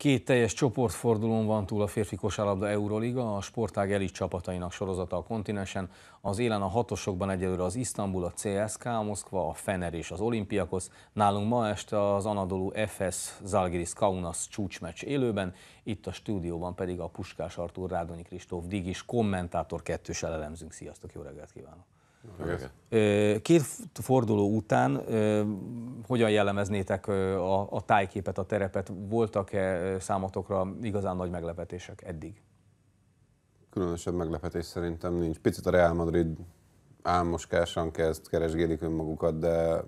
Két teljes csoportfordulón van túl a férfi kosárlabda Euroliga, a sportág elit csapatainak sorozata a kontinensen. Az élen a hatosokban egyelőre az Isztambul, a CSK, a Moszkva, a Fener és az Olimpiakos. Nálunk ma este az Anadolu FS Zalgiris Kaunas csúcsmeccs élőben, itt a stúdióban pedig a Puskás Artur Rádonyi Kristóf Digis kommentátor kettős elemzünk. Sziasztok, jó reggelt kívánok! Két forduló után hogyan jellemeznétek a, a tájképet, a terepet? Voltak-e számotokra igazán nagy meglepetések eddig? Különösebb meglepetés szerintem nincs. Picit a Real Madrid álmoskásan kezd, keresgélik önmagukat, de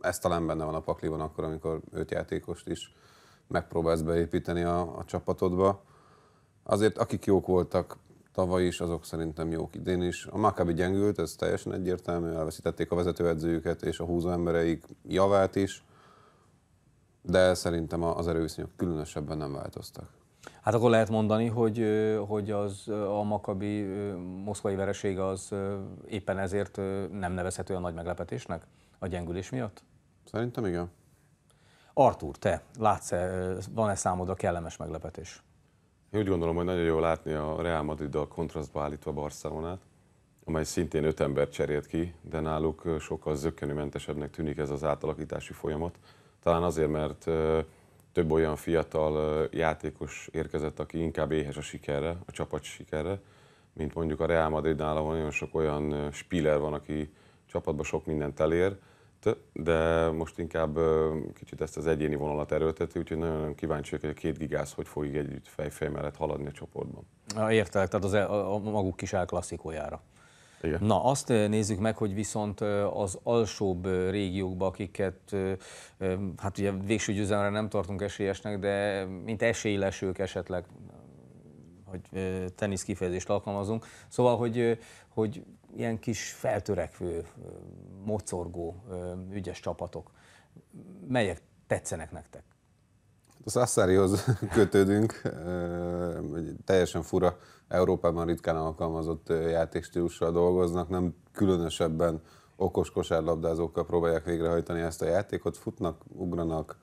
ez talán benne van a pakliban akkor, amikor öt játékost is megpróbálsz beépíteni a, a csapatodba. Azért akik jók voltak, tavaly is, azok szerintem jók idén is. A Maccabi gyengült, ez teljesen egyértelmű, elveszítették a vezetőedzőjüket és a húzó embereik javát is, de szerintem az erőviszonyok különösebben nem változtak. Hát akkor lehet mondani, hogy, hogy az a makabi moszkvai vereség az éppen ezért nem nevezhető a nagy meglepetésnek a gyengülés miatt? Szerintem igen. Artur, te látsz-e, van-e számodra kellemes meglepetés? Én úgy gondolom, hogy nagyon jól látni a Real madrid a kontrasztba állítva Barcelonát, amely szintén öt ember cserélt ki, de náluk sokkal zöggenőmentesebbnek tűnik ez az átalakítási folyamat. Talán azért, mert több olyan fiatal játékos érkezett, aki inkább éhes a sikerre, a csapat sikerre, mint mondjuk a Real Madridnál, ahol nagyon sok olyan spiller van, aki csapatban sok mindent elér, de most inkább kicsit ezt az egyéni vonalat erőlteti, úgyhogy nagyon kíváncsi vagyok, hogy a két gigász hogy fogjuk együtt fejfej mellett haladni a csoportban. Értelek, tehát az e, a, a maguk kis elklasszikójára. Igen. Na, azt nézzük meg, hogy viszont az alsóbb régiókba, akiket hát ugye végső győzelemre nem tartunk esélyesnek, de mint esélyesők esetleg hogy tenisz kifejezést alkalmazunk. Szóval, hogy, hogy ilyen kis feltörekvő, mocorgó, ügyes csapatok, melyek tetszenek nektek? Hát a Sassárihoz kötődünk, egy teljesen fura, Európában ritkán alkalmazott játékstílussal dolgoznak, nem különösebben okos kosárlabdázókkal próbálják végrehajtani ezt a játékot, futnak, ugranak,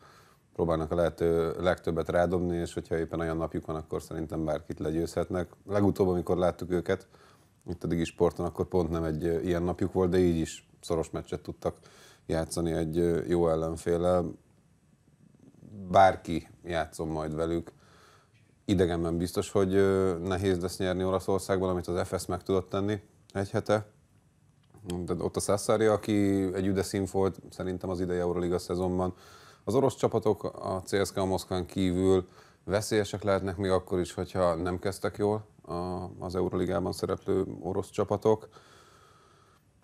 próbálnak a lehető legtöbbet rádobni, és hogyha éppen olyan napjuk van, akkor szerintem bárkit legyőzhetnek. Legutóbb, amikor láttuk őket, itt a Digi Sporton, akkor pont nem egy ilyen napjuk volt, de így is szoros meccset tudtak játszani egy jó ellenféle. Bárki játszom majd velük. Idegenben biztos, hogy nehéz lesz nyerni Olaszországban, amit az FS meg tudott tenni egy hete. De ott a Sassari, aki egy üdeszín volt szerintem az idei Euroliga szezonban, az orosz csapatok a CSKA Moszkván kívül veszélyesek lehetnek még akkor is, hogyha nem kezdtek jól az Euróligában szereplő orosz csapatok.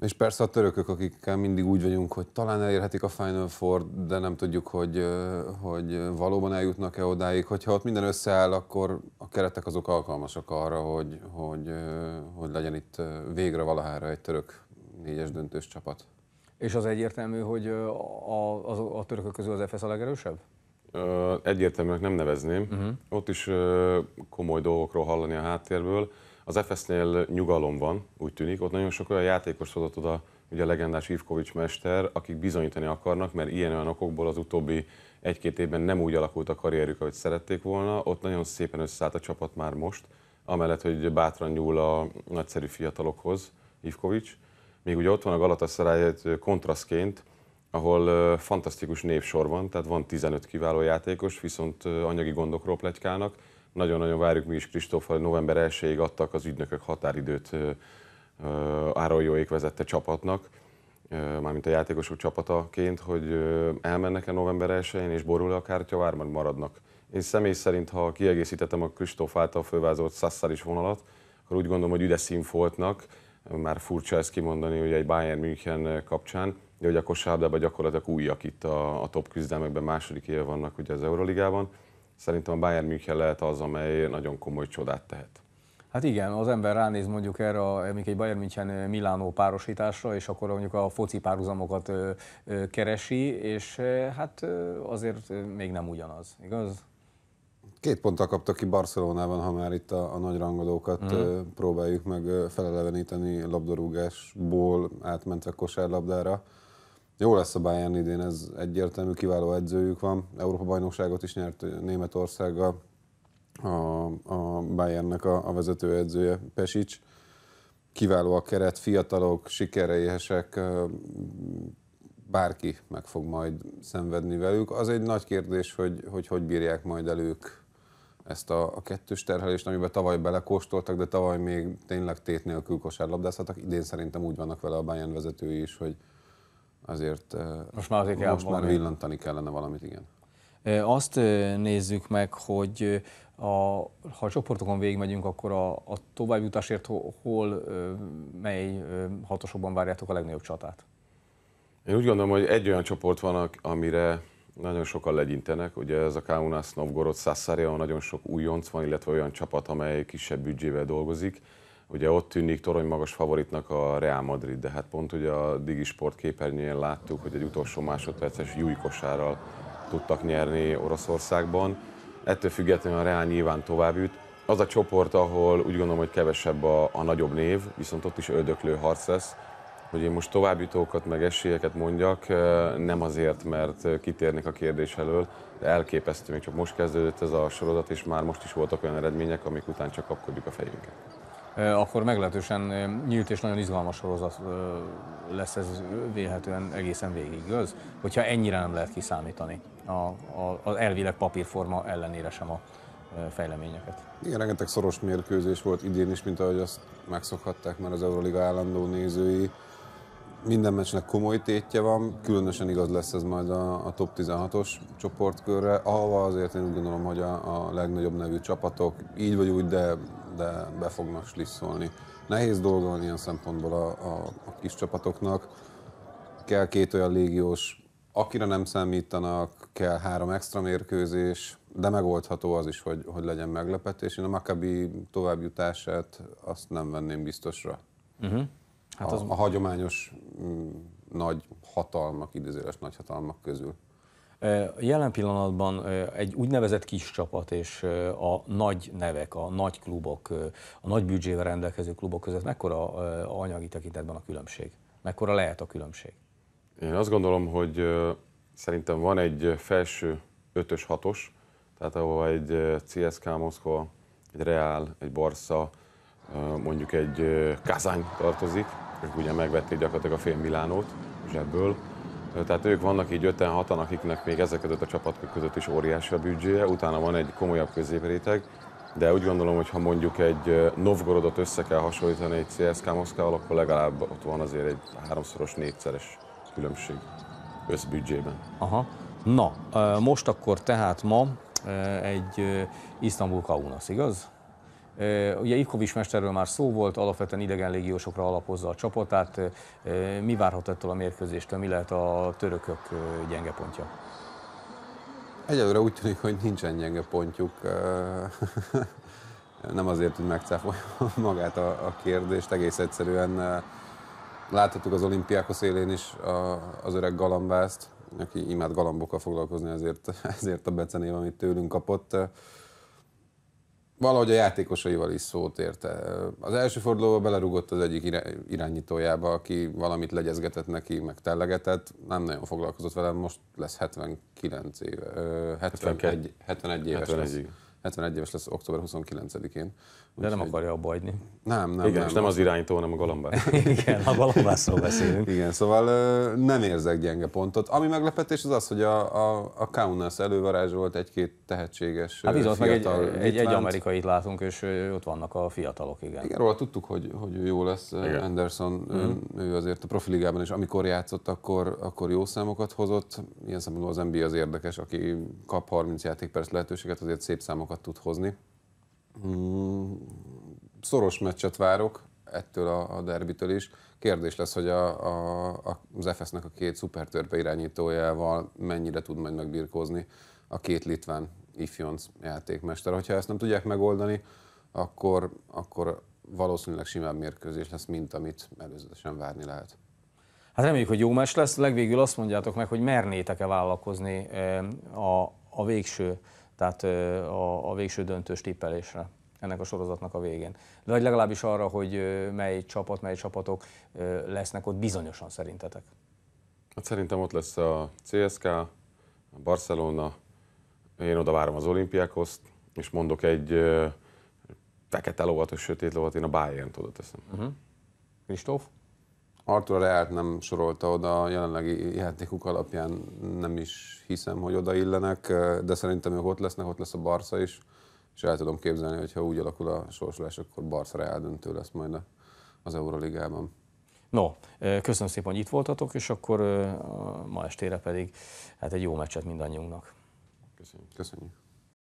És persze a törökök, akikkel mindig úgy vagyunk, hogy talán elérhetik a Final Four, de nem tudjuk, hogy, hogy valóban eljutnak-e odáig. Hogyha ott minden összeáll, akkor a keretek azok alkalmasak arra, hogy, hogy, hogy legyen itt végre valahára egy török négyes döntős csapat. És az egyértelmű, hogy a, a, a törökök közül az FSZ a legerősebb? egyértelműnek nem nevezném. Uh-huh. Ott is komoly dolgokról hallani a háttérből. Az fsz nél nyugalom van, úgy tűnik. Ott nagyon sok olyan játékos hozott oda, ugye a legendás Ivkovics mester, akik bizonyítani akarnak, mert ilyen-olyan okokból az utóbbi egy-két évben nem úgy alakult a karrierük, ahogy szerették volna. Ott nagyon szépen összeállt a csapat már most, amellett, hogy bátran nyúl a nagyszerű fiatalokhoz, Ivkovics. Még ugye ott van a Galatasaray kontraszként, ahol fantasztikus névsor van, tehát van 15 kiváló játékos, viszont anyagi gondokról plegykálnak. Nagyon-nagyon várjuk mi is Kristóf, hogy november 1-ig adtak az ügynökök határidőt Ároljóék vezette csapatnak, mármint a játékosok csapataként, hogy elmennek-e november 1-én, és borul-e a kártyavár, maradnak. Én személy szerint, ha kiegészítettem a Kristóf által fővázolt Sassar is vonalat, akkor úgy gondolom, hogy üde színfoltnak, már furcsa ezt kimondani, hogy egy Bayern München kapcsán, de hogy a kosárlabdában gyakorlatilag újak itt a, a top küzdelmekben, második éve vannak ugye az Euroligában. Szerintem a Bayern München lehet az, amely nagyon komoly csodát tehet. Hát igen, az ember ránéz mondjuk erre, mondjuk egy Bayern München Milánó párosításra, és akkor mondjuk a foci párhuzamokat keresi, és hát azért még nem ugyanaz, igaz? Két ponttal kaptak ki Barcelonában, ha már itt a, a nagy rangadókat mm. próbáljuk meg feleleveníteni labdarúgásból átmentve kosárlabdára. Jó lesz a Bayern idén, ez egyértelmű, kiváló edzőjük van. Európa-bajnokságot is nyert Németországgal a, a Bayernnek a, a edzője Pesic. Kiváló a keret, fiatalok, sikereihesek, bárki meg fog majd szenvedni velük. Az egy nagy kérdés, hogy hogy, hogy bírják majd el ők ezt a, a kettős terhelést, amiben tavaly belekóstoltak, de tavaly még tényleg tét nélkül kosárlabdázhattak. Idén szerintem úgy vannak vele a Bayern vezetői is, hogy azért eh, most már, azért most már villantani kellene valamit, igen. Eh, azt eh, nézzük meg, hogy a, ha a csoportokon végigmegyünk, akkor a, a továbbjutásért hol, hol, mely hatosokban várjátok a legnagyobb csatát? Én úgy gondolom, hogy egy olyan csoport van, amire nagyon sokan legyintenek, ugye ez a Kaunas Novgorod ahol nagyon sok újonc van, illetve olyan csapat, amely kisebb büdzsével dolgozik. Ugye ott tűnik torony magas favoritnak a Real Madrid, de hát pont ugye a Digisport képernyőjén láttuk, hogy egy utolsó másodperces jújkosárral tudtak nyerni Oroszországban. Ettől függetlenül a Real nyilván tovább üt. Az a csoport, ahol úgy gondolom, hogy kevesebb a, a nagyobb név, viszont ott is öldöklő harc lesz hogy én most további jutókat, meg esélyeket mondjak, eh, nem azért, mert eh, kitérnek a kérdés elől, de elképesztő, még csak most kezdődött ez a sorozat, és már most is voltak olyan eredmények, amik után csak kapkodjuk a fejünket. Eh, akkor meglehetősen nyílt és nagyon izgalmas sorozat lesz ez véletlenül egészen végig, igaz? Hogyha ennyire nem lehet kiszámítani a, a, az elvileg papírforma ellenére sem a fejleményeket. Igen, rengeteg szoros mérkőzés volt idén is, mint ahogy azt megszokhatták már az Euroliga állandó nézői minden meccsnek komoly tétje van, különösen igaz lesz ez majd a, a top 16-os csoportkörre, ahova azért én úgy gondolom, hogy a, a legnagyobb nevű csapatok így vagy úgy, de, de be fognak slisszolni. Nehéz dolga van ilyen szempontból a, a, a kis csapatoknak. Kell két olyan légiós, akire nem számítanak, kell három extra mérkőzés, de megoldható az is, hogy, hogy legyen meglepetés. Én a Maccabi továbbjutását azt nem venném biztosra. Uh-huh hát az... a, a hagyományos mm, nagy hatalmak, idézőres nagy hatalmak közül? Jelen pillanatban egy úgynevezett kis csapat és a nagy nevek, a nagy klubok, a nagy büdzsével rendelkező klubok között mekkora anyagi tekintetben a különbség? Mekkora lehet a különbség? Én azt gondolom, hogy szerintem van egy felső ötös hatos, tehát ahol egy CSK Moszkva, egy Real, egy Barca, mondjuk egy Kazán tartozik, ők ugye megvették gyakorlatilag a fél Milánót zsebből, tehát ők vannak így 5-6-an, akiknek még ezek között a csapat között is óriási a büdzséje, utána van egy komolyabb középréteg, de úgy gondolom, hogy ha mondjuk egy Novgorodot össze kell hasonlítani egy CSK Moszkával, akkor legalább ott van azért egy háromszoros, négyszeres különbség összbüdzsében. Aha. Na, most akkor tehát ma egy Isztambul Kaunas, igaz? Ugye Ivkovics mesterről már szó volt, alapvetően idegen légiósokra alapozza a csapatát. Mi várhat ettől a mérkőzéstől, mi lehet a törökök gyenge pontja? Egyelőre úgy tűnik, hogy nincsen gyenge pontjuk. Nem azért, hogy megcáfolja magát a, kérdést, egész egyszerűen láthattuk az olimpiákos élén is az öreg galambázt, aki imád galambokkal foglalkozni, ezért, ezért a becenév, amit tőlünk kapott valahogy a játékosaival is szót érte. Az első fordulóba belerugott az egyik irányítójába, aki valamit legyezgetett neki, meg tellegetett, nem nagyon foglalkozott velem, most lesz 79 éve, 71, 71 éves 71. lesz. 71 éves lesz október 29-én. De nem akarja abba adni. Nem, nem. Igen, nem, és nem az iránytól, hanem a galambás. Igen, a galambászról beszélünk. Igen, szóval nem érzek gyenge pontot. Ami meglepetés az az, hogy a, a, a Kaunas elővarázsolt egy-két tehetséges Hát bizony, meg egy, egy, egy amerikai látunk, és ott vannak a fiatalok, igen. Igen, róla tudtuk, hogy, hogy jó lesz igen. Anderson, mm. ő azért a profiligában is, amikor játszott, akkor, akkor jó számokat hozott. Ilyen szempontból az NBA az érdekes, aki kap 30 játékperc lehetőséget, azért szép számokat számokat tud hozni. Hmm, szoros meccset várok ettől a, a derbitől is. Kérdés lesz, hogy a, a, az FS-nek a két szupertörpe irányítójával mennyire tud majd megbirkózni a két litván ifjonc játékmester. Hogyha ezt nem tudják megoldani, akkor, akkor valószínűleg simább mérkőzés lesz, mint amit előzetesen várni lehet. Hát reméljük, hogy jó mes lesz. Legvégül azt mondjátok meg, hogy mernétek-e vállalkozni eh, a, a végső tehát a, a végső döntős tippelésre ennek a sorozatnak a végén. De vagy legalábbis arra, hogy mely csapat, mely csapatok lesznek ott bizonyosan szerintetek. Hát szerintem ott lesz a CSK, a Barcelona, én oda várom az olimpiákhoz, és mondok egy fekete lovat, és sötét lovat, én a Bayern-t oda teszem. Uh-huh. Artur Reált nem sorolta oda, a jelenlegi játékuk alapján nem is hiszem, hogy oda illenek, de szerintem ők ott lesznek, ott lesz a Barca is, és el tudom képzelni, hogy ha úgy alakul a sorsolás, akkor Barca Reál döntő lesz majd az Euroligában. No, köszönöm szépen, hogy itt voltatok, és akkor ma estére pedig hát egy jó meccset mindannyiunknak. Köszönjük. Köszönjük.